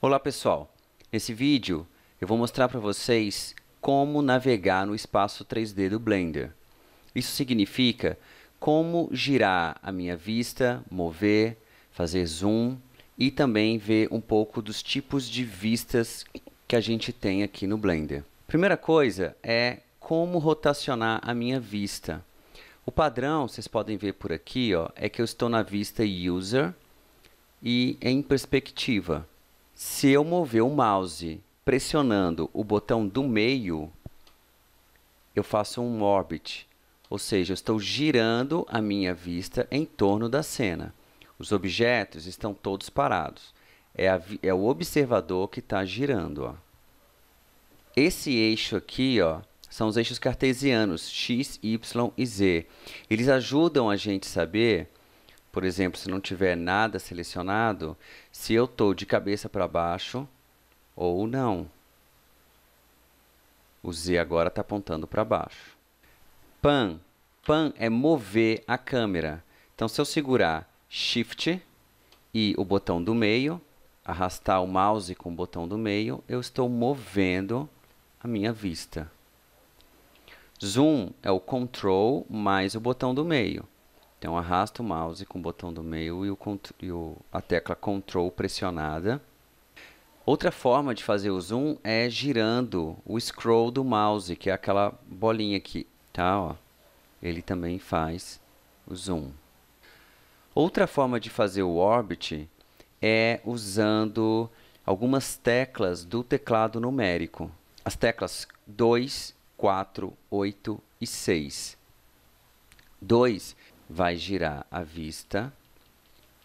Olá pessoal, nesse vídeo eu vou mostrar para vocês como navegar no espaço 3D do Blender. Isso significa como girar a minha vista, mover, fazer zoom e também ver um pouco dos tipos de vistas que a gente tem aqui no Blender. Primeira coisa é como rotacionar a minha vista. O padrão, vocês podem ver por aqui, ó, é que eu estou na vista User e em perspectiva. Se eu mover o mouse pressionando o botão do meio, eu faço um orbit, ou seja, eu estou girando a minha vista em torno da cena. Os objetos estão todos parados. É, a, é o observador que está girando. Ó. Esse eixo aqui ó, são os eixos cartesianos, x, y e z. Eles ajudam a gente a saber por exemplo, se não tiver nada selecionado, se eu estou de cabeça para baixo ou não. O Z agora está apontando para baixo. Pan. Pan é mover a câmera. Então, se eu segurar Shift e o botão do meio, arrastar o mouse com o botão do meio, eu estou movendo a minha vista. Zoom é o Control mais o botão do meio. Então arrasta o mouse com o botão do meio e, o, e o, a tecla Ctrl pressionada. Outra forma de fazer o zoom é girando o scroll do mouse, que é aquela bolinha aqui, tá? Ó. Ele também faz o zoom. Outra forma de fazer o orbit é usando algumas teclas do teclado numérico. As teclas 2, 4, 8 e 6. 2 vai girar a vista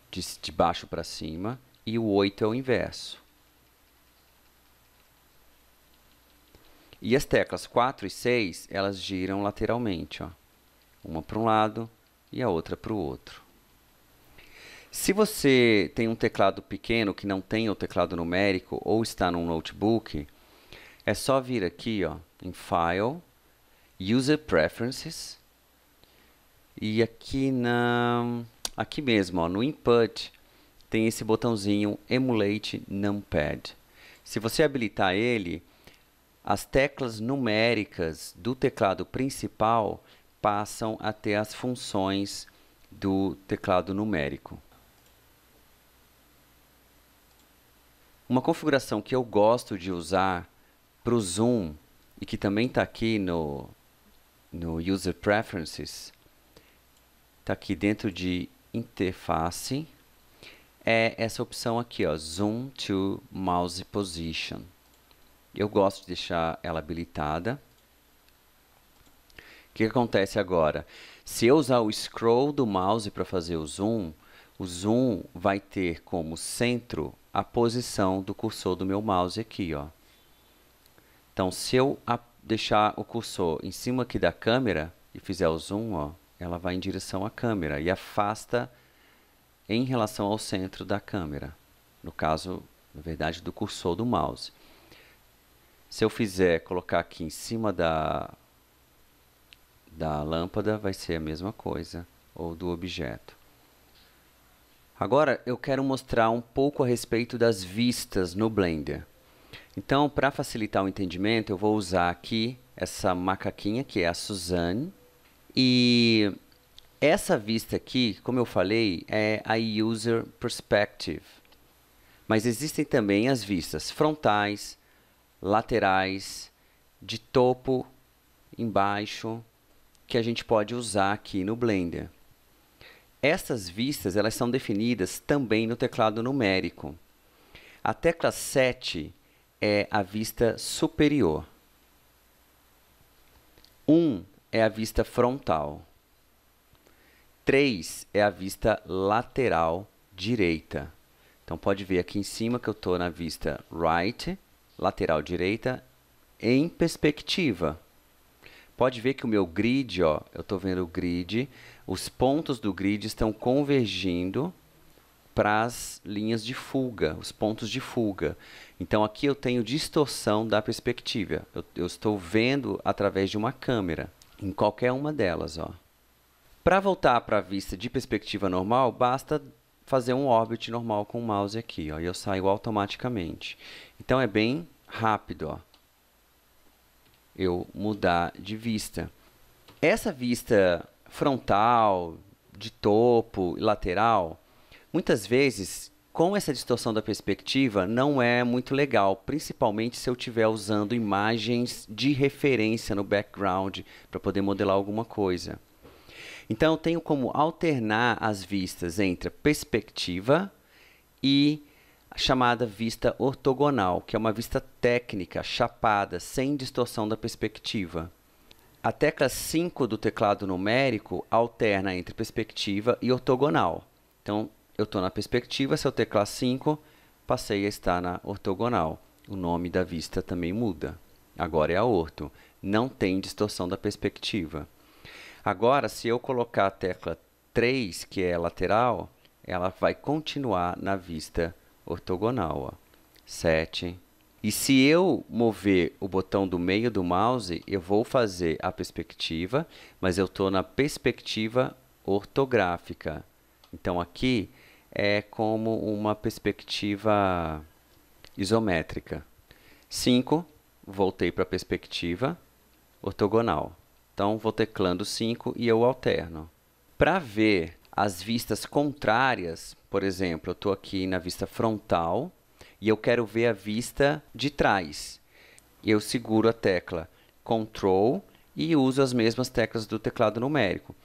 de, de baixo para cima e o 8 é o inverso. E as teclas 4 e 6, elas giram lateralmente, ó. Uma para um lado e a outra para o outro. Se você tem um teclado pequeno que não tem o teclado numérico ou está num notebook, é só vir aqui ó, em File, User Preferences, e aqui na aqui mesmo, ó, no input tem esse botãozinho emulate numpad. Se você habilitar ele, as teclas numéricas do teclado principal passam a ter as funções do teclado numérico. Uma configuração que eu gosto de usar para o Zoom e que também está aqui no, no User Preferences está aqui dentro de interface, é essa opção aqui, ó, Zoom to Mouse Position. Eu gosto de deixar ela habilitada. O que acontece agora? Se eu usar o scroll do mouse para fazer o zoom, o zoom vai ter como centro a posição do cursor do meu mouse aqui, ó. Então, se eu deixar o cursor em cima aqui da câmera e fizer o zoom, ó, ela vai em direção à câmera e afasta em relação ao centro da câmera. No caso, na verdade, do cursor do mouse. Se eu fizer colocar aqui em cima da, da lâmpada, vai ser a mesma coisa, ou do objeto. Agora eu quero mostrar um pouco a respeito das vistas no Blender. Então, para facilitar o entendimento, eu vou usar aqui essa macaquinha, que é a Suzanne, e essa vista aqui, como eu falei, é a user perspective. Mas existem também as vistas frontais, laterais, de topo, embaixo, que a gente pode usar aqui no Blender. Essas vistas elas são definidas também no teclado numérico. A tecla 7 é a vista superior. 1 um é a vista frontal. 3 é a vista lateral direita. Então, pode ver aqui em cima que eu estou na vista right, lateral direita, em perspectiva. Pode ver que o meu grid, ó, eu estou vendo o grid, os pontos do grid estão convergindo para as linhas de fuga, os pontos de fuga. Então, aqui eu tenho distorção da perspectiva. Eu, eu estou vendo através de uma câmera em qualquer uma delas. Para voltar para a vista de perspectiva normal, basta fazer um orbit normal com o mouse aqui, ó, e eu saio automaticamente. Então é bem rápido, ó, eu mudar de vista. Essa vista frontal, de topo e lateral, muitas vezes com essa distorção da perspectiva não é muito legal, principalmente se eu estiver usando imagens de referência no background para poder modelar alguma coisa. Então eu tenho como alternar as vistas entre perspectiva e a chamada vista ortogonal, que é uma vista técnica, chapada, sem distorção da perspectiva. A tecla 5 do teclado numérico alterna entre perspectiva e ortogonal. Então, eu estou na perspectiva, se eu teclar 5, passei a estar na ortogonal. O nome da vista também muda. Agora é a orto. Não tem distorção da perspectiva. Agora, se eu colocar a tecla 3, que é lateral, ela vai continuar na vista ortogonal. 7. E se eu mover o botão do meio do mouse, eu vou fazer a perspectiva, mas eu estou na perspectiva ortográfica. Então, aqui é como uma perspectiva isométrica. 5, voltei para a perspectiva ortogonal. Então, vou teclando 5 e eu alterno. Para ver as vistas contrárias, por exemplo, eu estou aqui na vista frontal e eu quero ver a vista de trás. Eu seguro a tecla Ctrl e uso as mesmas teclas do teclado numérico.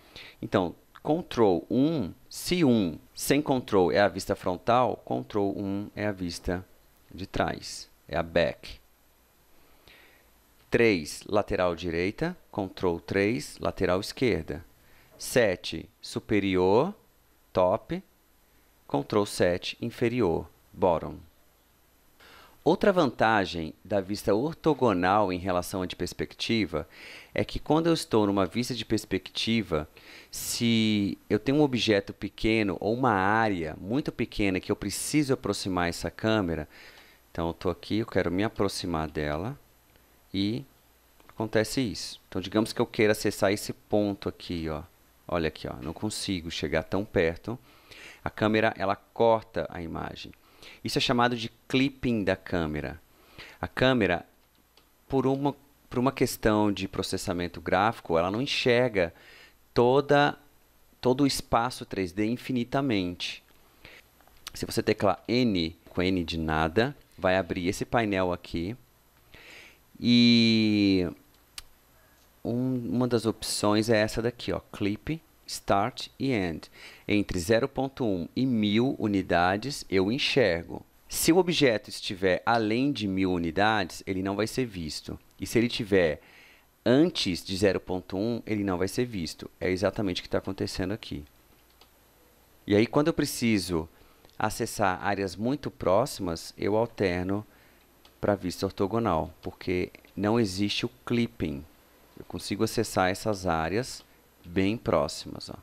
Então, Ctrl 1, se 1 sem Ctrl é a vista frontal, Ctrl 1 é a vista de trás, é a back. 3, lateral direita, Ctrl 3, lateral esquerda. 7, superior, top, Ctrl 7, inferior, bottom. Outra vantagem da vista ortogonal em relação à de perspectiva é que quando eu estou numa vista de perspectiva, se eu tenho um objeto pequeno ou uma área muito pequena que eu preciso aproximar essa câmera, então eu estou aqui, eu quero me aproximar dela e acontece isso. Então digamos que eu queira acessar esse ponto aqui, ó. olha aqui, ó. não consigo chegar tão perto, a câmera ela corta a imagem. Isso é chamado de clipping da câmera. A câmera, por uma, por uma questão de processamento gráfico, ela não enxerga toda, todo o espaço 3D infinitamente. Se você teclar N com N de nada, vai abrir esse painel aqui. E um, uma das opções é essa daqui, ó, Clip start e end. Entre 0.1 e 1.000 unidades, eu enxergo. Se o objeto estiver além de 1.000 unidades, ele não vai ser visto. E se ele estiver antes de 0.1, ele não vai ser visto. É exatamente o que está acontecendo aqui. E aí, quando eu preciso acessar áreas muito próximas, eu alterno para vista ortogonal, porque não existe o clipping. Eu consigo acessar essas áreas bem próximas. Ó.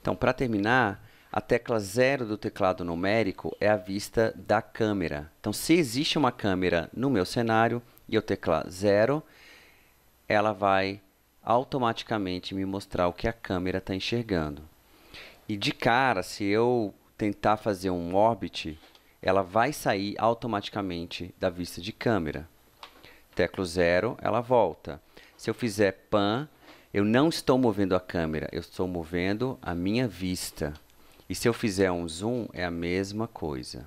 Então, para terminar, a tecla zero do teclado numérico é a vista da câmera. Então, se existe uma câmera no meu cenário e eu teclar zero, ela vai automaticamente me mostrar o que a câmera está enxergando. E de cara, se eu tentar fazer um orbit, ela vai sair automaticamente da vista de câmera. Teclo zero, ela volta. Se eu fizer pan, eu não estou movendo a câmera, eu estou movendo a minha vista. E se eu fizer um zoom, é a mesma coisa.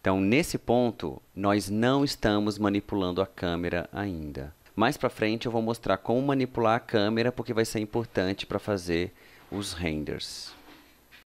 Então, nesse ponto, nós não estamos manipulando a câmera ainda. Mais para frente eu vou mostrar como manipular a câmera, porque vai ser importante para fazer os renders.